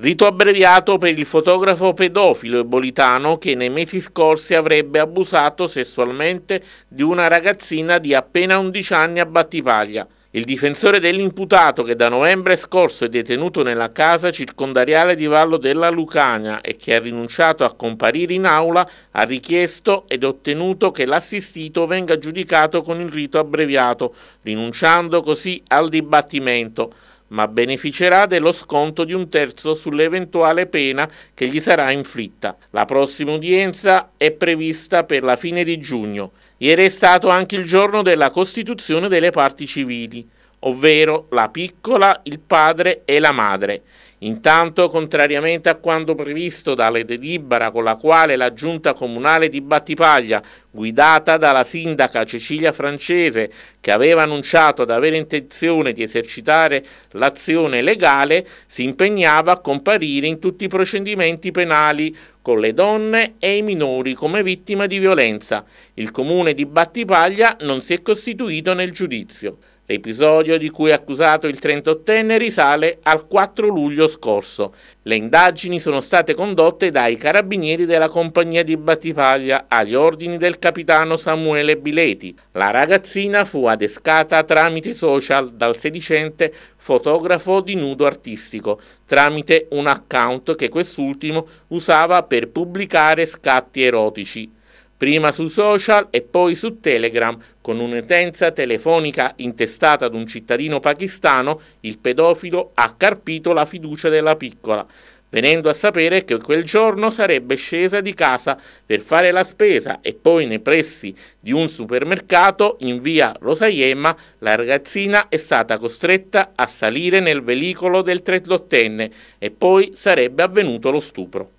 Rito abbreviato per il fotografo pedofilo e bolitano che nei mesi scorsi avrebbe abusato sessualmente di una ragazzina di appena 11 anni a Battipaglia. Il difensore dell'imputato che da novembre scorso è detenuto nella casa circondariale di Vallo della Lucania e che ha rinunciato a comparire in aula ha richiesto ed ottenuto che l'assistito venga giudicato con il rito abbreviato, rinunciando così al dibattimento ma beneficerà dello sconto di un terzo sull'eventuale pena che gli sarà inflitta. La prossima udienza è prevista per la fine di giugno. Ieri è stato anche il giorno della costituzione delle parti civili, ovvero la piccola, il padre e la madre. Intanto, contrariamente a quanto previsto dalla delibera con la quale la giunta comunale di Battipaglia, guidata dalla sindaca Cecilia Francese, che aveva annunciato di avere intenzione di esercitare l'azione legale, si impegnava a comparire in tutti i procedimenti penali con le donne e i minori come vittima di violenza. Il comune di Battipaglia non si è costituito nel giudizio. L'episodio di cui è accusato il 38enne risale al 4 luglio scorso. Le indagini sono state condotte dai carabinieri della compagnia di Battipaglia agli ordini del capitano Samuele Bileti. La ragazzina fu adescata tramite social dal sedicente fotografo di nudo artistico, tramite un account che quest'ultimo usava per per pubblicare scatti erotici, prima su social e poi su Telegram, con un'utenza telefonica intestata ad un cittadino pakistano, il pedofilo ha carpito la fiducia della piccola, venendo a sapere che quel giorno sarebbe scesa di casa per fare la spesa e poi nei pressi di un supermercato in via Rosayema la ragazzina è stata costretta a salire nel velicolo del 38enne e poi sarebbe avvenuto lo stupro.